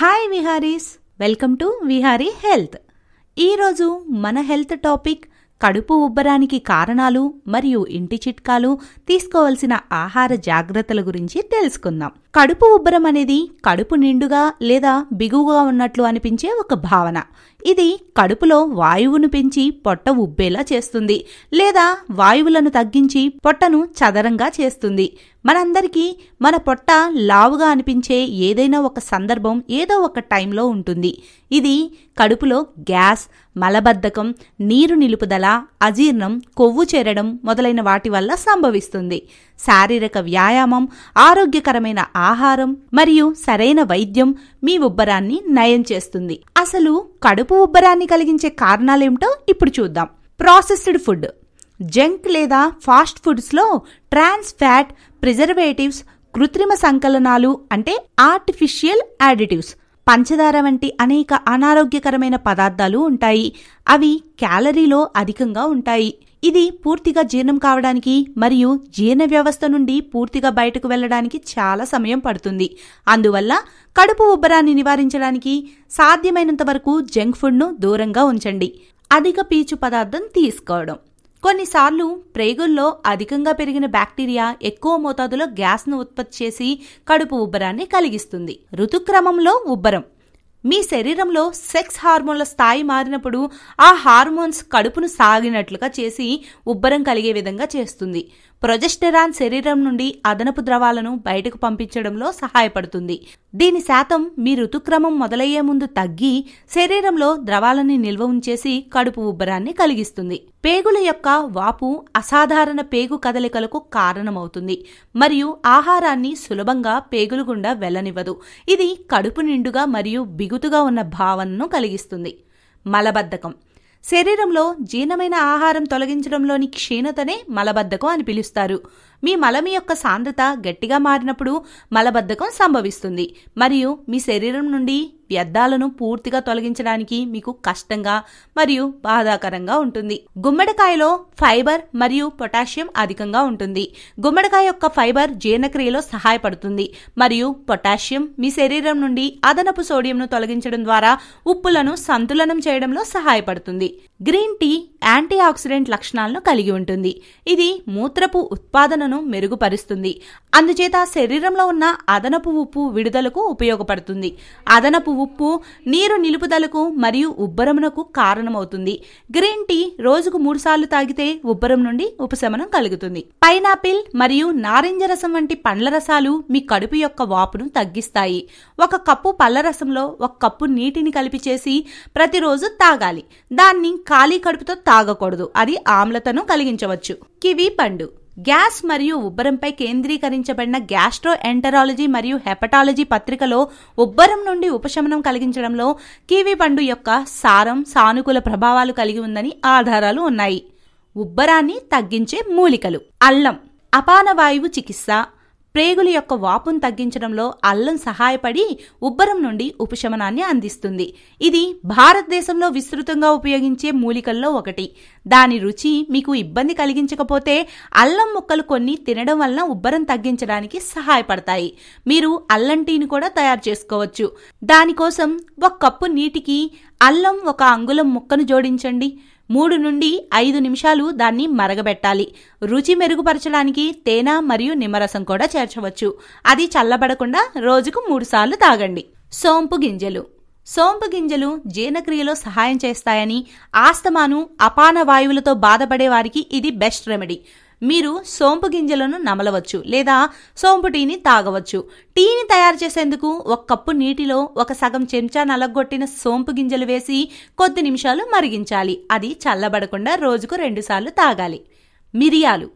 Hi Viharis welcome to Vihari health ఈరోజు మన health topic కడుపు ఉబ్బరానికి కారణాలు మరియు ఇంటి చిట్కాలు తీసుకోవాల్సిన ఆహార జాగ్రత్తల గురించి తెలుసుకుందాం కడుపు ఉబ్బరం అనేది కడుపు నిండుగా లేదా బిగువుగా ఉన్నట్లు అనిపించే ఒక భావన ఇది కడుపులో వాయువును పెంచి పొట్ట ఉబ్బేలా చేస్తుంది లేదా వాయువులను తగ్గించి పొట్టను చదరంగా చేస్తుంది మనందరికీ మన పొట్ట లావుగా అనిపించే ఏదైనా ఒక సందర్భం ఏదో ఒక టైంలో ఉంటుంది ఇది కడుపులో గ్యాస్ మలబద్ధకం నీరు నిలుపుదల అజీర్ణం కొవ్వు చేరడం మొదలైన వాటి వల్ల సంభవిస్తుంది శారీరక వ్యాయామం ఆరోగ్యకరమైన ఆహారం మరియు సరైన వైద్యం మీ ఉబ్బరాన్ని నయం చేస్తుంది అసలు కడుపు ఉబ్బరాన్ని కలిగించే కారణాలేమిటో ఇప్పుడు చూద్దాం ప్రాసెస్డ్ ఫుడ్ జంక్ లేదా ఫాస్ట్ ఫుడ్స్లో ట్రాన్స్ ఫ్యాట్ ప్రిజర్వేటివ్స్ కృత్రిమ సంకలనాలు అంటే ఆర్టిఫిషియల్ యాడిటివ్స్ పంచదార వంటి అనేక అనారోగ్యకరమైన పదార్థాలు ఉంటాయి అవి క్యాలరీలో అధికంగా ఉంటాయి ఇది పూర్తిగా జీర్ణం కావడానికి మరియు జీర్ణ వ్యవస్థ నుండి పూర్తిగా బయటకు వెళ్ళడానికి చాలా సమయం పడుతుంది అందువల్ల కడుపు ఉబ్బరాన్ని నివారించడానికి సాధ్యమైనంత వరకు జంక్ ఫుడ్ను దూరంగా ఉంచండి అధిక పీచు పదార్థం తీసుకోవడం కొన్నిసార్లు ప్రేగుల్లో అధికంగా పెరిగిన బ్యాక్టీరియా ఎక్కువ మోతాదులో గ్యాస్ను ఉత్పత్తి చేసి కడుపు ఉబ్బరాన్ని కలిగిస్తుంది ఋతుక్రమంలో ఉబ్బరం మీ శరీరంలో సెక్స్ హార్మోన్ల స్థాయి మారినప్పుడు ఆ హార్మోన్స్ కడుపును సాగినట్లుగా చేసి ఉబ్బరం కలిగే విధంగా చేస్తుంది ప్రొజెస్టెరాన్ శరీరం నుండి అదనపు ద్రవాలను బయటకు పంపించడంలో సహాయపడుతుంది దీని శాతం మీ ఋతుక్రమం మొదలయ్యే ముందు తగ్గి శరీరంలో ద్రవాలని నిల్వ ఉంచేసి కడుపు ఉబ్బరాన్ని కలిగిస్తుంది పేగుల యొక్క వాపు అసాధారణ పేగు కదలికలకు కారణమవుతుంది మరియు ఆహారాన్ని సులభంగా పేగులు గుండా వెళ్ళనివ్వదు ఇది కడుపు నిండుగా మరియు బిగుతుగా ఉన్న భావనను కలిగిస్తుంది మలబద్ధకం శరీరంలో జీర్ణమైన ఆహారం తొలగించడంలోని క్షీణతనే మలబద్ధకం అని పిలుస్తారు మీ మలం యొక్క సాంద్రత గట్టిగా మారినప్పుడు మలబద్ధకం సంభవిస్తుంది మరియు మీ శరీరం నుండి వ్యర్థాలను పూర్తిగా తొలగించడానికి మీకు కష్టంగా మరియు బాధాకరంగా ఉంటుంది గుమ్మడికాయలో ఫైబర్ మరియు పొటాషియం అధికంగా ఉంటుంది గుమ్మడికాయ యొక్క ఫైబర్ జీర్ణక్రియలో సహాయపడుతుంది మరియు పొటాషియం మీ శరీరం నుండి అదనపు సోడియంను తొలగించడం ద్వారా ఉప్పులను సంతులనం చేయడంలో సహాయపడుతుంది గ్రీన్ టీ యాంటీ ఆక్సిడెంట్ లక్షణాలను కలిగి ఉంటుంది ఇది మూత్రపు ఉత్పాదనను మెరుగుపరుస్తుంది అందుచేత శరీరంలో ఉన్న అదనపు ఉప్పు విడుదలకు ఉపయోగపడుతుంది అదనపు ఉప్పు నీరు నిలుపుదలకు మరియు ఉబ్బరమునకు కారణమవుతుంది గ్రీన్ టీ రోజుకు మూడు సార్లు తాగితే ఉబ్బరం నుండి ఉపశమనం కలుగుతుంది పైనాపిల్ మరియు నారింజ రసం వంటి పండ్ల రసాలు మీ కడుపు యొక్క వాపును తగ్గిస్తాయి ఒక కప్పు పళ్ళ రసంలో ఒక కప్పు నీటిని కలిపి చేసి ప్రతిరోజు తాగాలి దాన్ని ఖాళీ కడుపుతో తాగకూడదు అది ఆమ్లతను కలిగించవచ్చు కివి పండు గ్యాస్ మరియు ఉబ్బరంపై కేంద్రీకరించబడిన గ్యాస్ట్రో ఎంటరాలజీ మరియు హెపటాలజీ పత్రికలో ఉబ్బరం నుండి ఉపశమనం కలిగించడంలో కీవీ పండు యొక్క సారం సానుకూల ప్రభావాలు కలిగి ఉందని ఆధారాలు ఉన్నాయి ఉబ్బరాన్ని తగ్గించే మూలికలు అల్లం అపాన వాయువు చికిత్స ప్రేగుల యొక్క వాపును తగ్గించడంలో అల్లం సహాయపడి ఉబ్బరం నుండి ఉపశమనాన్ని అందిస్తుంది ఇది భారతదేశంలో విస్తృతంగా ఉపయోగించే మూలికల్లో ఒకటి దాని రుచి మీకు ఇబ్బంది కలిగించకపోతే అల్లం ముక్కలు కొన్ని తినడం వలన ఉబ్బరం తగ్గించడానికి సహాయపడతాయి మీరు అల్లం టీని కూడా తయారు చేసుకోవచ్చు దానికోసం ఒక కప్పు నీటికి అల్లం ఒక అంగుళం ముక్కను జోడించండి మూడు నుండి ఐదు నిమిషాలు దాన్ని మరగబెట్టాలి రుచి మెరుగుపరచడానికి తేనె మరియు నిమ్మరసం కూడా చేర్చవచ్చు అది చల్లబడకుండా రోజుకు మూడుసార్లు తాగండి సోంపు గింజలు సోంపు గింజలు జీర్ణక్రియలో సహాయం చేస్తాయని ఆస్తమాను అపాన వాయువులతో బాధపడే వారికి ఇది బెస్ట్ రెమెడీ మీరు సోంపు గింజలను నమలవచ్చు లేదా సోంపు టీని తాగవచ్చు టీని తయారు చేసేందుకు ఒక కప్పు నీటిలో ఒక సగం చెంచా నలగొట్టిన సోంపు గింజలు వేసి కొద్ది నిమిషాలు మరిగించాలి అది చల్లబడకుండా రోజుకు రెండుసార్లు తాగాలి మిరియాలు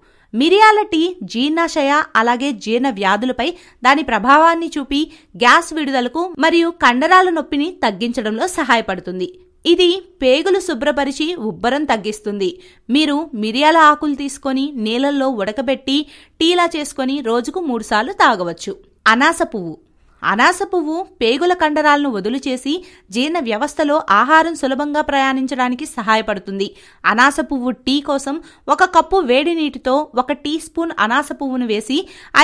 మిరియాల టీ జీర్ణాశయ అలాగే జీర్ణ వ్యాధులపై దాని ప్రభావాన్ని చూపి గ్యాస్ విడుదలకు మరియు కండరాల నొప్పిని తగ్గించడంలో సహాయపడుతుంది ఇది పేగులు శుభ్రపరిచి ఉబ్బరం తగ్గిస్తుంది మీరు మిరియాల ఆకులు తీసుకొని నీళ్ళల్లో ఉడకబెట్టి టీలా చేసుకొని రోజుకు మూడుసార్లు తాగవచ్చు అనాస పువ్వు అనాస పువ్వు పేగుల కండరాలను వదులు చేసి జీర్ణ వ్యవస్థలో ఆహారం సులభంగా ప్రయాణించడానికి సహాయపడుతుంది అనాస పువ్వు టీ కోసం ఒక కప్పు వేడి నీటితో ఒక టీ స్పూన్ అనాస పువ్వును వేసి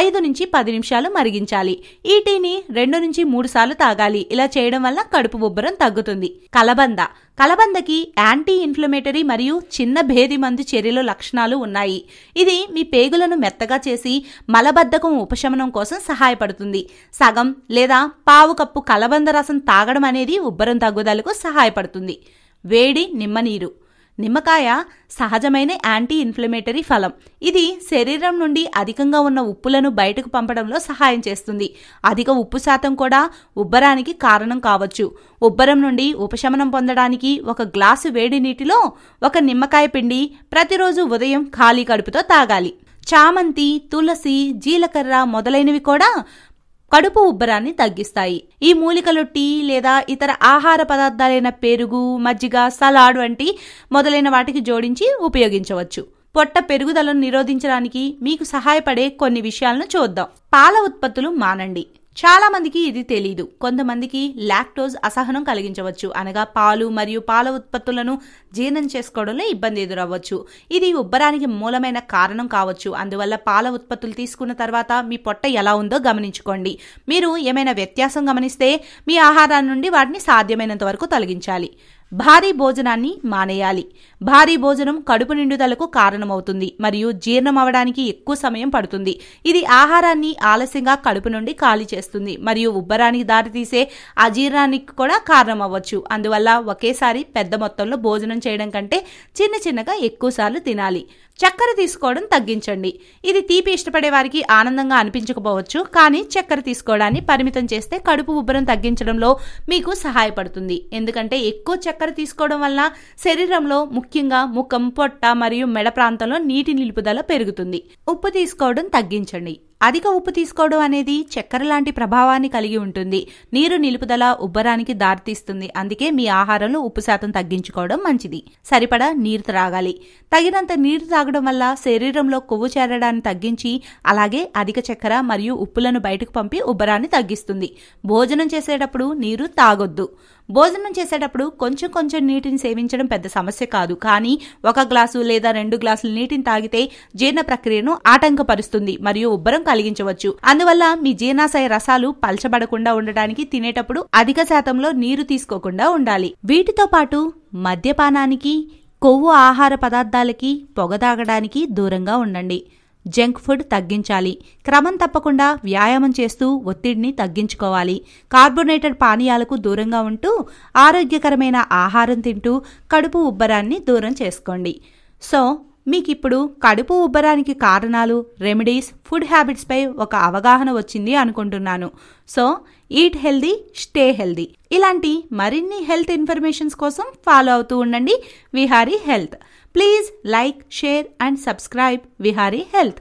ఐదు నుంచి పది నిమిషాలు మరిగించాలి ఈ టీని రెండు నుంచి మూడు సార్లు తాగాలి ఇలా చేయడం వల్ల కడుపు ఉబ్బరం తగ్గుతుంది కలబంద కలబందకి యాంటీ ఇన్ఫ్లమేటరీ మరియు చిన్న భేది మందు చర్యలో లక్షణాలు ఉన్నాయి ఇది మీ పేగులను మెత్తగా చేసి మలబద్ధకం ఉపశమనం కోసం సహాయపడుతుంది సగం లేదా పావు కప్పు కలబంద రసం తాగడం అనేది ఉబ్బరం తగ్గుదలకు సహాయపడుతుంది వేడి నిమ్మనీరు నిమ్మకాయ సహజమైన యాంటీ ఇన్ఫ్లమేటరీ ఫలం ఇది శరీరం నుండి అధికంగా ఉన్న ఉప్పులను బయటకు పంపడంలో సహాయం చేస్తుంది అధిక ఉప్పు శాతం కూడా ఉబ్బరానికి కారణం కావచ్చు ఉబ్బరం నుండి ఉపశమనం పొందడానికి ఒక గ్లాసు వేడి నీటిలో ఒక నిమ్మకాయ పిండి ప్రతిరోజు ఉదయం ఖాళీ కడుపుతో తాగాలి చామంతి తులసి జీలకర్ర మొదలైనవి కూడా కడుపు ఉబ్బరాన్ని తగ్గిస్తాయి ఈ మూలికలు టీ లేదా ఇతర ఆహార పదార్థాలైన పెరుగు మజ్జిగ సలాడ్ వంటి మొదలైన వాటికి జోడించి ఉపయోగించవచ్చు పొట్ట పెరుగుదలను నిరోధించడానికి మీకు సహాయపడే కొన్ని విషయాలను చూద్దాం పాల ఉత్పత్తులు మానండి చాలామందికి ఇది తెలీదు కొంతమందికి లాక్టోజ్ అసహనం కలిగించవచ్చు అనగా పాలు మరియు పాల ఉత్పత్తులను జీర్ణం చేసుకోవడంలో ఇబ్బంది ఎదురవ్వచ్చు ఇది ఉబ్బరానికి మూలమైన కారణం కావచ్చు అందువల్ల పాల ఉత్పత్తులు తీసుకున్న తర్వాత మీ పొట్ట ఎలా ఉందో గమనించుకోండి మీరు ఏమైనా వ్యత్యాసం గమనిస్తే మీ ఆహారం నుండి వాటిని సాధ్యమైనంత వరకు తొలగించాలి భారీ భోజనాన్ని మానేయాలి భారీ భోజనం కడుపు నిండుదలకు కారణమవుతుంది మరియు జీర్ణం అవడానికి ఎక్కువ సమయం పడుతుంది ఇది ఆహారాన్ని ఆలస్యంగా కడుపు నుండి ఖాళీ చేస్తుంది మరియు ఉబ్బరానికి దారితీసే అజీర్ణానికి కూడా కారణమవ్వచ్చు అందువల్ల ఒకేసారి పెద్ద మొత్తంలో భోజనం చేయడం కంటే చిన్న చిన్నగా ఎక్కువసార్లు తినాలి చక్కెర తీసుకోవడం తగ్గించండి ఇది తీపి ఇష్టపడే వారికి ఆనందంగా అనిపించకపోవచ్చు కానీ చక్కెర తీసుకోవడాన్ని పరిమితం చేస్తే కడుపు ఉబ్బరం తగ్గించడంలో మీకు సహాయపడుతుంది ఎందుకంటే ఎక్కువ చక్కెర తీసుకోవడం వల్ల శరీరంలో ముఖ్యంగా ముఖం పొట్ట మరియు మెడ ప్రాంతంలో నీటి నిలుపుదల పెరుగుతుంది ఉప్పు తీసుకోవడం తగ్గించండి అధిక ఉప్పు తీసుకోవడం అనేది చక్కెర లాంటి ప్రభావాన్ని కలిగి ఉంటుంది నీరు నిలుపుదల ఉబ్బరానికి దారితీస్తుంది అందుకే మీ ఆహారంలో ఉప్పు శాతం తగ్గించుకోవడం మంచిది సరిపడా నీరు త్రాగాలి తగినంత నీరు తాగడం వల్ల శరీరంలో కొవ్వు చేరడాన్ని తగ్గించి అలాగే అధిక చక్కెర మరియు ఉప్పులను బయటకు పంపి ఉబ్బరాన్ని తగ్గిస్తుంది భోజనం చేసేటప్పుడు నీరు తాగొద్దు భోజనం చేసేటప్పుడు కొంచెం కొంచెం నీటిని సేవించడం పెద్ద సమస్య కాదు కానీ ఒక గ్లాసు లేదా రెండు గ్లాసులు నీటిని తాగితే జీర్ణ ప్రక్రియను ఆటంకపరుస్తుంది మరియు ఉబ్బరం కలిగించవచ్చు అందువల్ల మీ జీర్ణాశయ రసాలు పల్చబడకుండా ఉండటానికి తినేటప్పుడు అధిక శాతంలో నీరు తీసుకోకుండా ఉండాలి వీటితో పాటు మద్యపానానికి కొవ్వు ఆహార పదార్థాలకి పొగ తాగడానికి దూరంగా ఉండండి జంక్ ఫుడ్ తగ్గించాలి క్రమం తప్పకుండా వ్యాయామం చేస్తూ ఒత్తిడిని తగ్గించుకోవాలి కార్బోనేటెడ్ పానీయాలకు దూరంగా ఉంటూ ఆరోగ్యకరమైన ఆహారం తింటూ కడుపు ఉబ్బరాన్ని దూరం చేసుకోండి సో మీకు ఇప్పుడు కడుపు ఉబ్బరానికి కారణాలు రెమెడీస్ ఫుడ్ హ్యాబిట్స్పై ఒక అవగాహన వచ్చింది అనుకుంటున్నాను so eat healthy stay healthy ఇలాంటి మరిన్ని హెల్త్ ఇన్ఫర్మేషన్స్ కోసం ఫాలో అవుతూ ఉండండి Vihari health Please like, share and subscribe Vihari Health.